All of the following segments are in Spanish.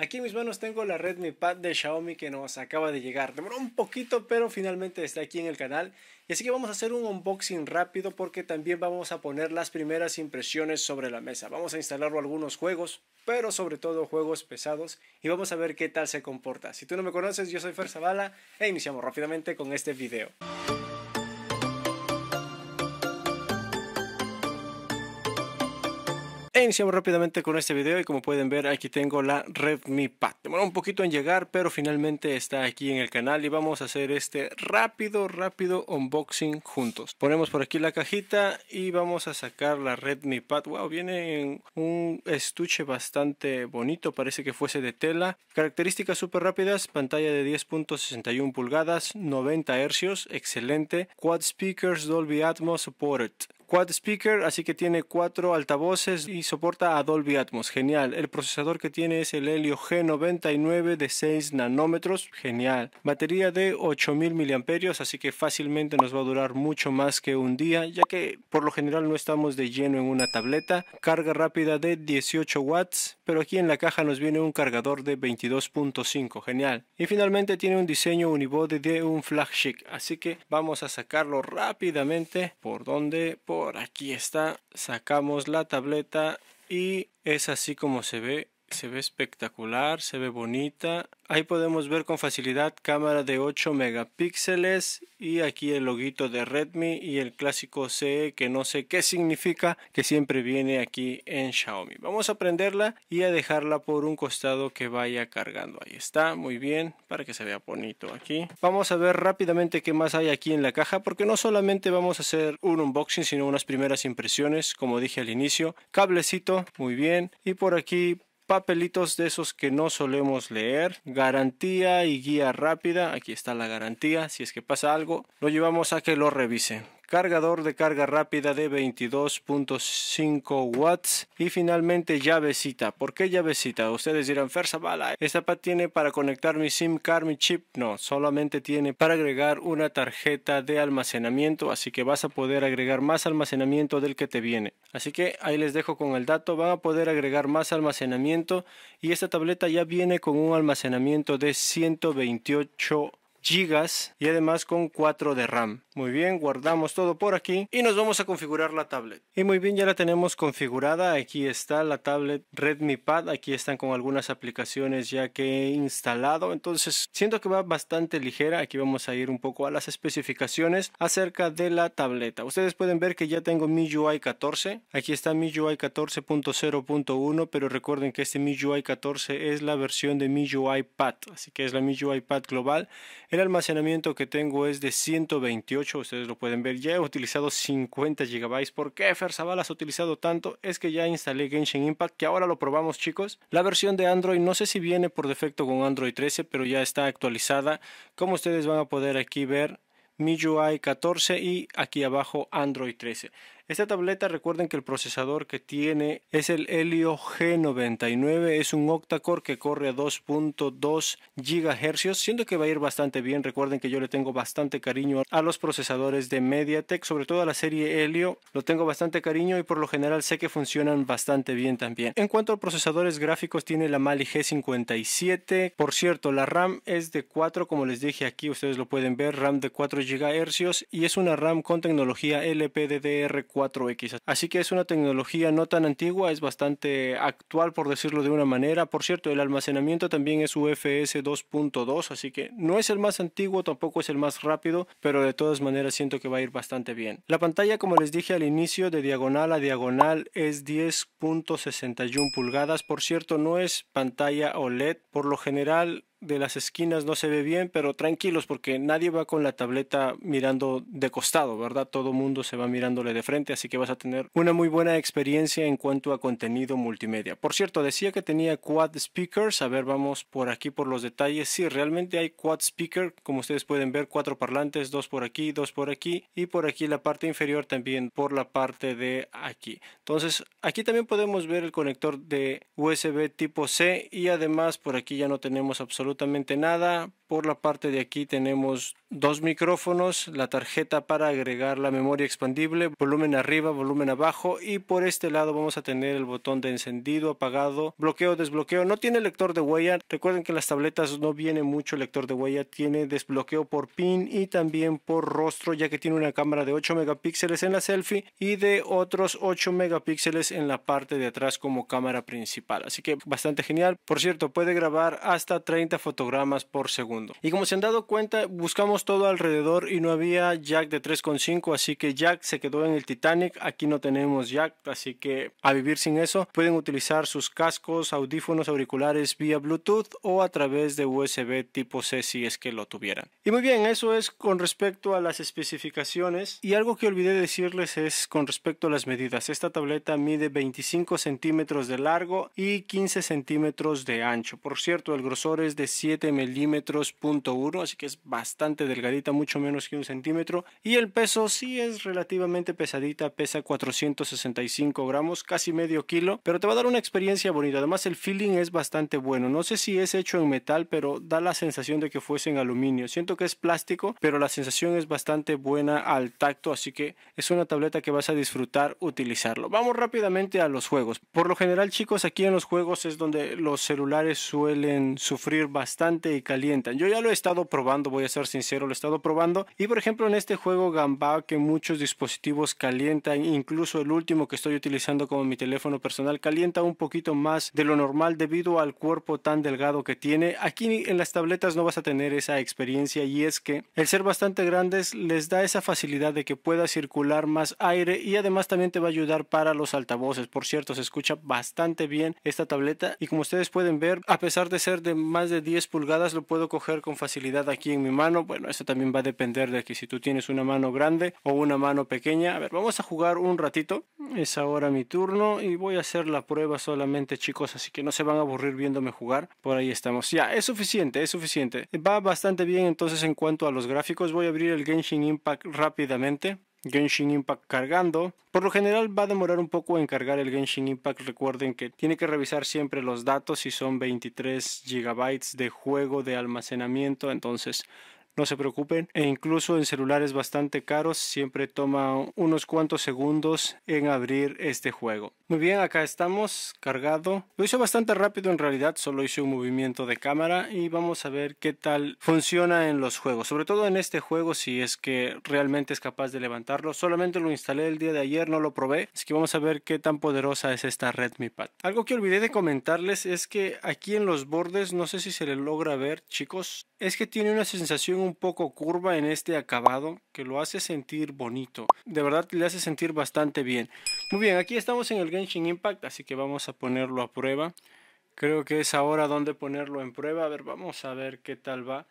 Aquí en mis manos tengo la Redmi Pad de Xiaomi que nos acaba de llegar. Demoró un poquito, pero finalmente está aquí en el canal. Y así que vamos a hacer un unboxing rápido porque también vamos a poner las primeras impresiones sobre la mesa. Vamos a instalarlo algunos juegos, pero sobre todo juegos pesados. Y vamos a ver qué tal se comporta. Si tú no me conoces, yo soy Fer Zavala e iniciamos rápidamente con este video. iniciamos rápidamente con este video y como pueden ver aquí tengo la Redmi Pad. Demoró un poquito en llegar pero finalmente está aquí en el canal y vamos a hacer este rápido rápido unboxing juntos. Ponemos por aquí la cajita y vamos a sacar la Redmi Pad. Wow, viene en un estuche bastante bonito, parece que fuese de tela. Características súper rápidas, pantalla de 10.61 pulgadas, 90 hercios, excelente. Quad speakers Dolby Atmos supported quad speaker, así que tiene cuatro altavoces y soporta adobe Atmos. Genial. El procesador que tiene es el Helio G99 de 6 nanómetros. Genial. Batería de 8000 mAh, así que fácilmente nos va a durar mucho más que un día, ya que por lo general no estamos de lleno en una tableta. Carga rápida de 18 watts, pero aquí en la caja nos viene un cargador de 22.5. Genial. Y finalmente tiene un diseño unibody de un flagship, así que vamos a sacarlo rápidamente. ¿Por donde Por por aquí está. Sacamos la tableta y es así como se ve se ve espectacular, se ve bonita. Ahí podemos ver con facilidad cámara de 8 megapíxeles y aquí el loguito de Redmi y el clásico CE que no sé qué significa, que siempre viene aquí en Xiaomi. Vamos a prenderla y a dejarla por un costado que vaya cargando. Ahí está, muy bien, para que se vea bonito aquí. Vamos a ver rápidamente qué más hay aquí en la caja, porque no solamente vamos a hacer un unboxing, sino unas primeras impresiones, como dije al inicio. Cablecito, muy bien. Y por aquí papelitos de esos que no solemos leer. Garantía y guía rápida. Aquí está la garantía. Si es que pasa algo, lo llevamos a que lo revise cargador de carga rápida de 22.5 watts y finalmente llavecita. ¿Por qué llavecita? Ustedes dirán, Fersa Bala, esta pad tiene para conectar mi SIM card, mi chip. No, solamente tiene para agregar una tarjeta de almacenamiento, así que vas a poder agregar más almacenamiento del que te viene. Así que ahí les dejo con el dato, van a poder agregar más almacenamiento y esta tableta ya viene con un almacenamiento de 128 gigas y además con 4 de RAM. Muy bien, guardamos todo por aquí y nos vamos a configurar la tablet. Y muy bien, ya la tenemos configurada. Aquí está la tablet Redmi Pad. Aquí están con algunas aplicaciones ya que he instalado. Entonces, siento que va bastante ligera. Aquí vamos a ir un poco a las especificaciones acerca de la tableta. Ustedes pueden ver que ya tengo MIUI 14. Aquí está MIUI 14.0.1, pero recuerden que este MIUI 14 es la versión de MIUI Pad, así que es la MIUI Pad global. El almacenamiento que tengo es de 128, ustedes lo pueden ver. Ya he utilizado 50 GB. ¿Por qué Ferzaval has utilizado tanto? Es que ya instalé Genshin Impact, que ahora lo probamos chicos. La versión de Android no sé si viene por defecto con Android 13, pero ya está actualizada. Como ustedes van a poder aquí ver, MIUI 14 y aquí abajo Android 13. Esta tableta recuerden que el procesador que tiene es el Helio G99, es un octa-core que corre a 2.2 GHz, Siento que va a ir bastante bien, recuerden que yo le tengo bastante cariño a los procesadores de MediaTek, sobre todo a la serie Helio, lo tengo bastante cariño y por lo general sé que funcionan bastante bien también. En cuanto a procesadores gráficos tiene la Mali G57, por cierto la RAM es de 4 como les dije aquí, ustedes lo pueden ver, RAM de 4 GHz y es una RAM con tecnología LPDDR4 4X. Así que es una tecnología no tan antigua, es bastante actual por decirlo de una manera. Por cierto, el almacenamiento también es UFS 2.2, así que no es el más antiguo, tampoco es el más rápido, pero de todas maneras siento que va a ir bastante bien. La pantalla, como les dije al inicio, de diagonal a diagonal es 10.61 pulgadas. Por cierto, no es pantalla OLED, por lo general de las esquinas no se ve bien, pero tranquilos porque nadie va con la tableta mirando de costado, ¿verdad? Todo mundo se va mirándole de frente, así que vas a tener una muy buena experiencia en cuanto a contenido multimedia. Por cierto, decía que tenía quad speakers, a ver, vamos por aquí por los detalles. si realmente hay quad speaker, como ustedes pueden ver, cuatro parlantes, dos por aquí, dos por aquí y por aquí la parte inferior también por la parte de aquí. Entonces, aquí también podemos ver el conector de USB tipo C y además por aquí ya no tenemos absolutamente absolutamente nada. Por la parte de aquí tenemos dos micrófonos, la tarjeta para agregar la memoria expandible, volumen arriba, volumen abajo y por este lado vamos a tener el botón de encendido, apagado, bloqueo, desbloqueo. No tiene lector de huella. Recuerden que en las tabletas no viene mucho lector de huella, tiene desbloqueo por pin y también por rostro ya que tiene una cámara de 8 megapíxeles en la selfie y de otros 8 megapíxeles en la parte de atrás como cámara principal. Así que bastante genial. Por cierto, puede grabar hasta 30 fotogramas por segundo. Y como se han dado cuenta, buscamos todo alrededor y no había Jack de 3,5, así que Jack se quedó en el Titanic. Aquí no tenemos Jack, así que a vivir sin eso. Pueden utilizar sus cascos, audífonos, auriculares vía Bluetooth o a través de USB tipo C si es que lo tuvieran. Y muy bien, eso es con respecto a las especificaciones. Y algo que olvidé decirles es con respecto a las medidas. Esta tableta mide 25 centímetros de largo y 15 centímetros de ancho. Por cierto, el grosor es de 7 milímetros punto 1, así que es bastante delgadita, mucho menos que un centímetro. Y el peso sí es relativamente pesadita, pesa 465 gramos, casi medio kilo, pero te va a dar una experiencia bonita. Además el feeling es bastante bueno. No sé si es hecho en metal, pero da la sensación de que fuese en aluminio. Siento que es plástico, pero la sensación es bastante buena al tacto, así que es una tableta que vas a disfrutar utilizarlo. Vamos rápidamente a los juegos. Por lo general, chicos, aquí en los juegos es donde los celulares suelen sufrir bastante y calientan. Yo ya lo he estado probando, voy a ser sincero pero lo he estado probando. Y por ejemplo en este juego Gamba que muchos dispositivos calientan, incluso el último que estoy utilizando como mi teléfono personal calienta un poquito más de lo normal debido al cuerpo tan delgado que tiene. Aquí en las tabletas no vas a tener esa experiencia y es que el ser bastante grandes les da esa facilidad de que pueda circular más aire y además también te va a ayudar para los altavoces. Por cierto, se escucha bastante bien esta tableta y como ustedes pueden ver, a pesar de ser de más de 10 pulgadas, lo puedo coger con facilidad aquí en mi mano. Bueno, eso también va a depender de que si tú tienes una mano grande o una mano pequeña. A ver, vamos a jugar un ratito. Es ahora mi turno y voy a hacer la prueba solamente, chicos. Así que no se van a aburrir viéndome jugar. Por ahí estamos. Ya, es suficiente, es suficiente. Va bastante bien entonces en cuanto a los gráficos. Voy a abrir el Genshin Impact rápidamente. Genshin Impact cargando. Por lo general va a demorar un poco en cargar el Genshin Impact. Recuerden que tiene que revisar siempre los datos si son 23 GB de juego de almacenamiento. Entonces no se preocupen. E incluso en celulares bastante caros siempre toma unos cuantos segundos en abrir este juego. Muy bien, acá estamos cargado. Lo hice bastante rápido en realidad, solo hice un movimiento de cámara y vamos a ver qué tal funciona en los juegos. Sobre todo en este juego si es que realmente es capaz de levantarlo. Solamente lo instalé el día de ayer, no lo probé. Así que vamos a ver qué tan poderosa es esta Redmi Pad. Algo que olvidé de comentarles es que aquí en los bordes, no sé si se le logra ver chicos, es que tiene una sensación un poco curva en este acabado que lo hace sentir bonito. De verdad le hace sentir bastante bien. Muy bien, aquí estamos en el Genshin Impact, así que vamos a ponerlo a prueba. Creo que es ahora donde ponerlo en prueba. A ver, vamos a ver qué tal va.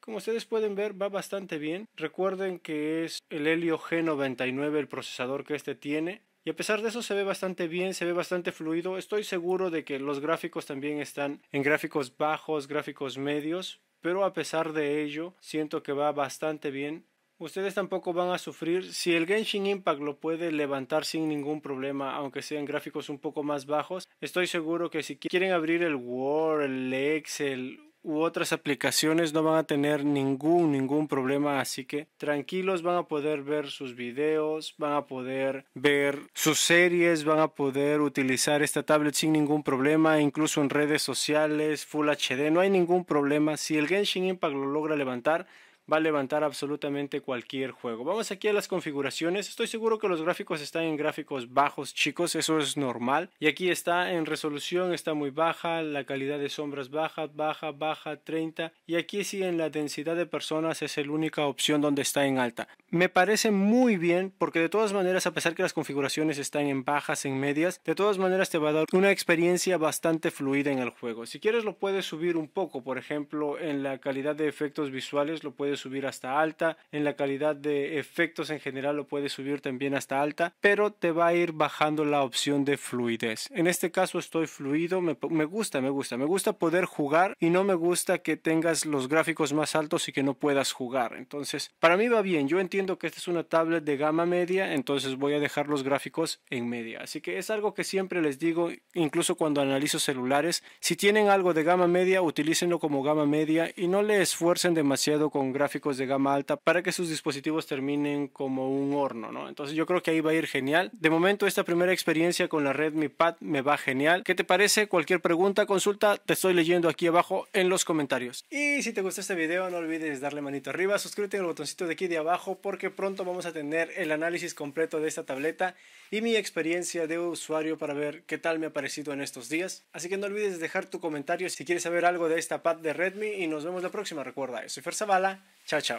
Como ustedes pueden ver, va bastante bien. Recuerden que es el Helio G99 el procesador que este tiene. Y a pesar de eso se ve bastante bien, se ve bastante fluido. Estoy seguro de que los gráficos también están en gráficos bajos, gráficos medios, pero a pesar de ello siento que va bastante bien. Ustedes tampoco van a sufrir si el Genshin Impact lo puede levantar sin ningún problema, aunque sean gráficos un poco más bajos. Estoy seguro que si quieren abrir el Word, el Excel, u otras aplicaciones no van a tener ningún, ningún problema. Así que tranquilos van a poder ver sus videos, van a poder ver sus series, van a poder utilizar esta tablet sin ningún problema, incluso en redes sociales, Full HD, no hay ningún problema. Si el Genshin Impact lo logra levantar, va a levantar absolutamente cualquier juego. Vamos aquí a las configuraciones. Estoy seguro que los gráficos están en gráficos bajos, chicos. Eso es normal. Y aquí está en resolución, está muy baja. La calidad de sombras baja, baja, baja, 30. Y aquí si en la densidad de personas es la única opción donde está en alta. Me parece muy bien porque de todas maneras, a pesar que las configuraciones están en bajas, en medias, de todas maneras te va a dar una experiencia bastante fluida en el juego. Si quieres lo puedes subir un poco. Por ejemplo, en la calidad de efectos visuales lo puedes subir hasta alta, en la calidad de efectos en general lo puedes subir también hasta alta, pero te va a ir bajando la opción de fluidez. En este caso estoy fluido, me, gusta, me gusta, me gusta poder jugar y no me gusta que tengas los gráficos más altos y que no puedas jugar. Entonces, para mí va bien, yo entiendo que esta es una tablet de gama media, entonces voy a dejar los gráficos en media. Así que es algo que siempre les digo, incluso cuando analizo celulares, si tienen algo de gama media, utilícenlo como gama media y no le esfuercen demasiado con gráficos de gama alta para que sus dispositivos terminen como un horno, ¿no? Entonces yo creo que ahí va a ir genial. De momento esta primera experiencia con la Redmi Pad me va genial. ¿Qué te parece? Cualquier pregunta, consulta, te estoy leyendo aquí abajo en los comentarios. Y si te gustó este video, no olvides darle manito arriba, suscríbete al botoncito de aquí de abajo porque pronto vamos a tener el análisis completo de esta tableta y mi experiencia de usuario para ver qué tal me ha parecido en estos días. Así que no olvides dejar tu comentario si quieres saber algo de esta pad de Redmi y nos vemos la próxima. Recuerda, soy Fer Zavala Chao, chao.